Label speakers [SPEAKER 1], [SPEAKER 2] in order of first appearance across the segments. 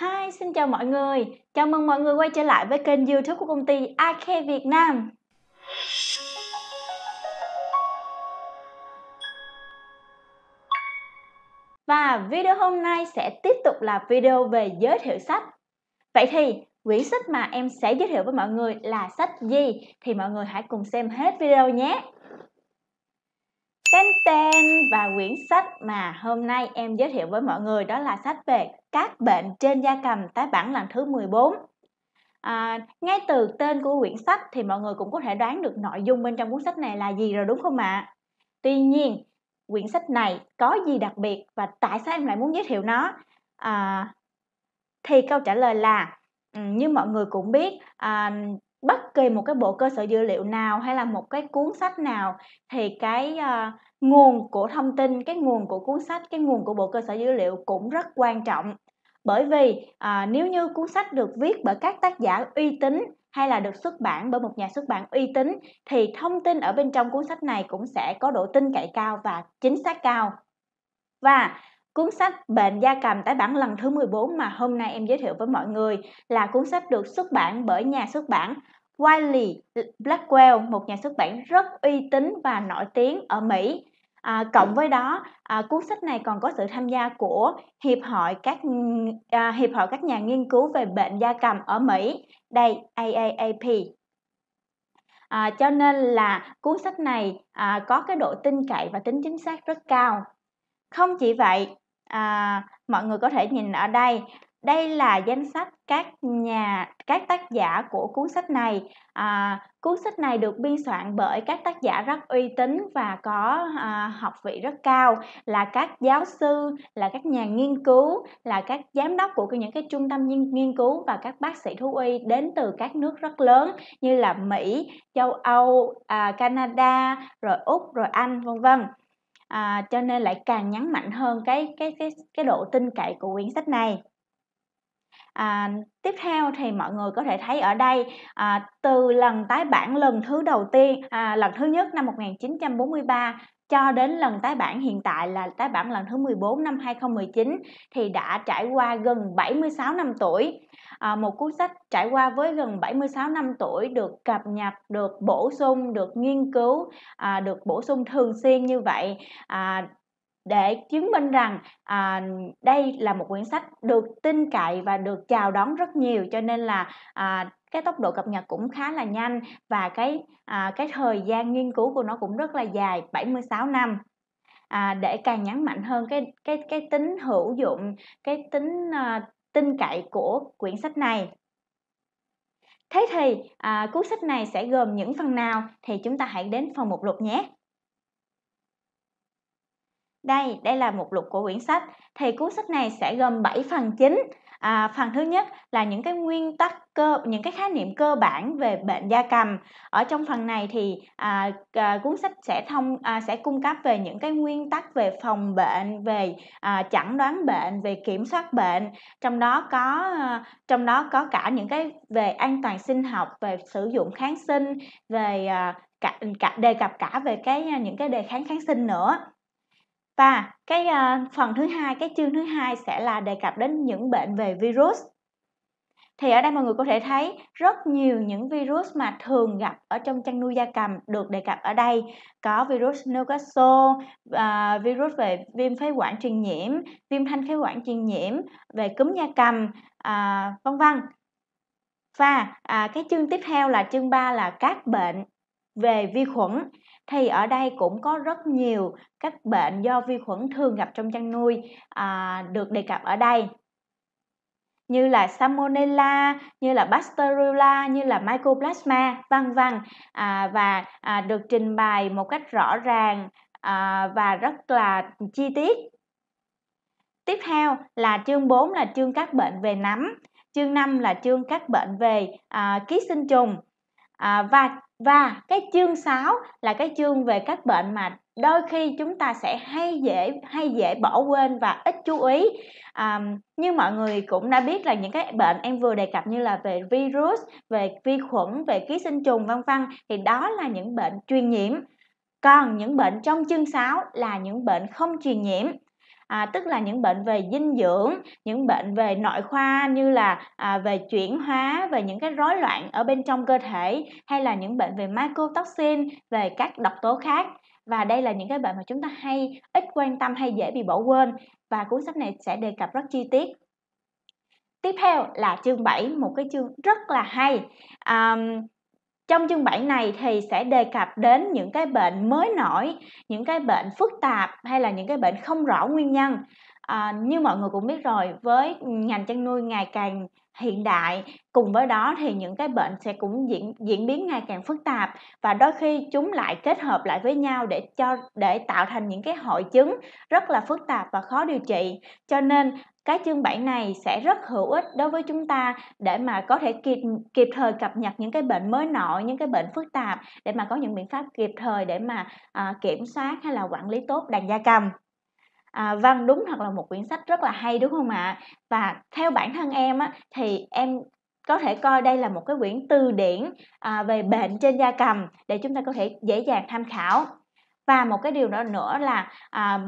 [SPEAKER 1] Hi, xin chào mọi người. Chào mừng mọi người quay trở lại với kênh YouTube của công ty AK Việt Nam. Và video hôm nay sẽ tiếp tục là video về giới thiệu sách. Vậy thì quyển sách mà em sẽ giới thiệu với mọi người là sách gì thì mọi người hãy cùng xem hết video nhé. Tên tên và quyển sách mà hôm nay em giới thiệu với mọi người đó là sách về các bệnh trên da cầm tái bản lần thứ 14. À, ngay từ tên của quyển sách thì mọi người cũng có thể đoán được nội dung bên trong cuốn sách này là gì rồi đúng không ạ? À? Tuy nhiên, quyển sách này có gì đặc biệt và tại sao em lại muốn giới thiệu nó? À, thì câu trả lời là ừ, như mọi người cũng biết à, bất kỳ một cái bộ cơ sở dữ liệu nào hay là một cái cuốn sách nào thì cái uh, nguồn của thông tin cái nguồn của cuốn sách cái nguồn của bộ cơ sở dữ liệu cũng rất quan trọng bởi vì à, nếu như cuốn sách được viết bởi các tác giả uy tín hay là được xuất bản bởi một nhà xuất bản uy tín thì thông tin ở bên trong cuốn sách này cũng sẽ có độ tin cậy cao và chính xác cao và Cuốn sách Bệnh da cầm tái bản lần thứ 14 mà hôm nay em giới thiệu với mọi người là cuốn sách được xuất bản bởi nhà xuất bản Wiley Blackwell, một nhà xuất bản rất uy tín và nổi tiếng ở Mỹ. À, cộng với đó, à, cuốn sách này còn có sự tham gia của hiệp hội các à, hiệp hội các nhà nghiên cứu về bệnh da cầm ở Mỹ, đây AAAP. À, cho nên là cuốn sách này à, có cái độ tin cậy và tính chính xác rất cao. Không chỉ vậy, à, mọi người có thể nhìn ở đây đây là danh sách các nhà các tác giả của cuốn sách này à, cuốn sách này được biên soạn bởi các tác giả rất uy tín và có à, học vị rất cao là các giáo sư là các nhà nghiên cứu là các giám đốc của những cái trung tâm nghiên, nghiên cứu và các bác sĩ thú y đến từ các nước rất lớn như là mỹ châu âu à, canada rồi úc rồi anh vân vân à, cho nên lại càng nhấn mạnh hơn cái cái cái cái độ tin cậy của quyển sách này À, tiếp theo thì mọi người có thể thấy ở đây à, từ lần tái bản lần thứ đầu tiên à, lần thứ nhất năm 1943 cho đến lần tái bản hiện tại là tái bản lần thứ 14 năm 2019 thì đã trải qua gần 76 năm tuổi. À, một cuốn sách trải qua với gần 76 năm tuổi được cập nhật, được bổ sung, được nghiên cứu, à, được bổ sung thường xuyên như vậy à, để chứng minh rằng à, đây là một quyển sách được tin cậy và được chào đón rất nhiều cho nên là à, cái tốc độ cập nhật cũng khá là nhanh và cái à, cái thời gian nghiên cứu của nó cũng rất là dài 76 năm à, để càng nhấn mạnh hơn cái cái cái tính hữu dụng cái tính à, tin cậy của quyển sách này thế thì à, cuốn sách này sẽ gồm những phần nào thì chúng ta hãy đến phần một lục nhé đây, đây là một lục của quyển sách. Thì cuốn sách này sẽ gồm 7 phần chính. À, phần thứ nhất là những cái nguyên tắc cơ những cái khái niệm cơ bản về bệnh da cầm ở trong phần này thì à, à, cuốn sách sẽ thông à, sẽ cung cấp về những cái nguyên tắc về phòng bệnh về à, chẩn đoán bệnh về kiểm soát bệnh trong đó có à, trong đó có cả những cái về an toàn sinh học về sử dụng kháng sinh về à, cả, cả đề cập cả về cái à, những cái đề kháng kháng sinh nữa và cái uh, phần thứ hai, cái chương thứ hai sẽ là đề cập đến những bệnh về virus. Thì ở đây mọi người có thể thấy rất nhiều những virus mà thường gặp ở trong chăn nuôi gia cầm được đề cập ở đây. Có virus Newcastle, uh, ờ, virus về viêm phế quản truyền nhiễm, viêm thanh phế quản truyền nhiễm, về cúm gia cầm, uh, vân vân. Và à, cái chương tiếp theo là chương 3 là các bệnh về vi khuẩn thì ở đây cũng có rất nhiều các bệnh do vi khuẩn thường gặp trong chăn nuôi à, được đề cập ở đây như là salmonella, như là pasteurella, như là mycoplasma, vân vân à, và à, được trình bày một cách rõ ràng à, và rất là chi tiết. Tiếp theo là chương 4 là chương các bệnh về nấm, chương 5 là chương các bệnh về à, ký sinh trùng à, và và cái chương 6 là cái chương về các bệnh mà đôi khi chúng ta sẽ hay dễ hay dễ bỏ quên và ít chú ý à, như mọi người cũng đã biết là những cái bệnh em vừa đề cập như là về virus về vi khuẩn về ký sinh trùng vân vân thì đó là những bệnh truyền nhiễm còn những bệnh trong chương 6 là những bệnh không truyền nhiễm à, tức là những bệnh về dinh dưỡng những bệnh về nội khoa như là à, về chuyển hóa về những cái rối loạn ở bên trong cơ thể hay là những bệnh về mycotoxin về các độc tố khác và đây là những cái bệnh mà chúng ta hay ít quan tâm hay dễ bị bỏ quên và cuốn sách này sẽ đề cập rất chi tiết tiếp theo là chương 7 một cái chương rất là hay um, trong chương 7 này thì sẽ đề cập đến những cái bệnh mới nổi, những cái bệnh phức tạp hay là những cái bệnh không rõ nguyên nhân. À, như mọi người cũng biết rồi, với ngành chăn nuôi ngày càng hiện đại cùng với đó thì những cái bệnh sẽ cũng diễn diễn biến ngày càng phức tạp và đôi khi chúng lại kết hợp lại với nhau để cho để tạo thành những cái hội chứng rất là phức tạp và khó điều trị cho nên cái chương 7 này sẽ rất hữu ích đối với chúng ta để mà có thể kịp kịp thời cập nhật những cái bệnh mới nổi, những cái bệnh phức tạp để mà có những biện pháp kịp thời để mà à, kiểm soát hay là quản lý tốt đàn gia cầm à, vâng đúng thật là một quyển sách rất là hay đúng không ạ và theo bản thân em á thì em có thể coi đây là một cái quyển từ điển à, về bệnh trên da cầm để chúng ta có thể dễ dàng tham khảo và một cái điều đó nữa là à,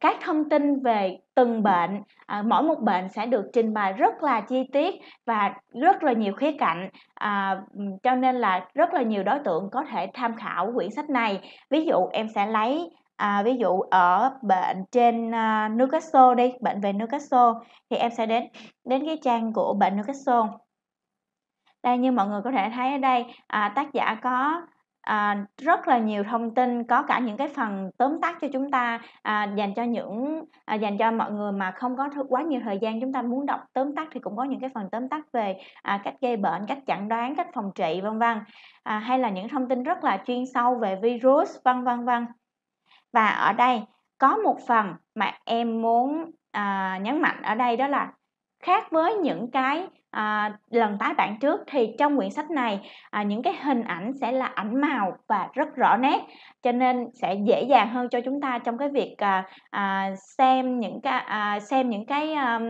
[SPEAKER 1] các thông tin về từng bệnh à, mỗi một bệnh sẽ được trình bày rất là chi tiết và rất là nhiều khía cạnh à, cho nên là rất là nhiều đối tượng có thể tham khảo quyển sách này ví dụ em sẽ lấy à, ví dụ ở bệnh trên uh, Newcastle đi bệnh về Newcastle thì em sẽ đến đến cái trang của bệnh Newcastle đây như mọi người có thể thấy ở đây à, tác giả có à, rất là nhiều thông tin có cả những cái phần tóm tắt cho chúng ta à, dành cho những à, dành cho mọi người mà không có quá nhiều thời gian chúng ta muốn đọc tóm tắt thì cũng có những cái phần tóm tắt về à, cách gây bệnh cách chẩn đoán cách phòng trị vân vân à, hay là những thông tin rất là chuyên sâu về virus vân vân vân và ở đây có một phần mà em muốn à, nhấn mạnh ở đây đó là khác với những cái à, lần tái bản trước thì trong quyển sách này à, những cái hình ảnh sẽ là ảnh màu và rất rõ nét cho nên sẽ dễ dàng hơn cho chúng ta trong cái việc à, à, xem những cái à, xem những cái à,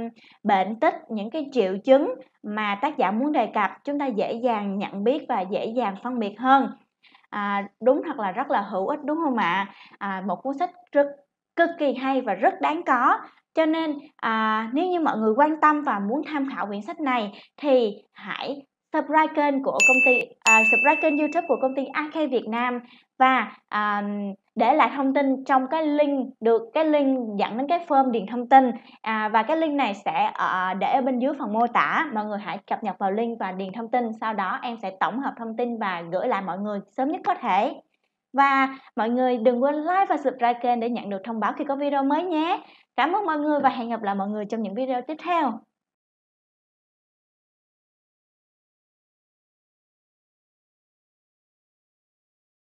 [SPEAKER 1] bệnh tích những cái triệu chứng mà tác giả muốn đề cập chúng ta dễ dàng nhận biết và dễ dàng phân biệt hơn à, đúng thật là rất là hữu ích đúng không ạ à, một cuốn sách rất cực kỳ hay và rất đáng có cho nên à, nếu như mọi người quan tâm và muốn tham khảo quyển sách này thì hãy subscribe kênh của công ty uh, à, subscribe kênh YouTube của công ty AK Việt Nam và uh, để lại thông tin trong cái link được cái link dẫn đến cái form điền thông tin à, và cái link này sẽ uh, để ở bên dưới phần mô tả mọi người hãy cập nhật vào link và điền thông tin sau đó em sẽ tổng hợp thông tin và gửi lại mọi người sớm nhất có thể và mọi người đừng quên like và subscribe kênh để nhận được thông báo khi có video mới nhé cảm ơn mọi người và hẹn gặp lại mọi người trong những video tiếp theo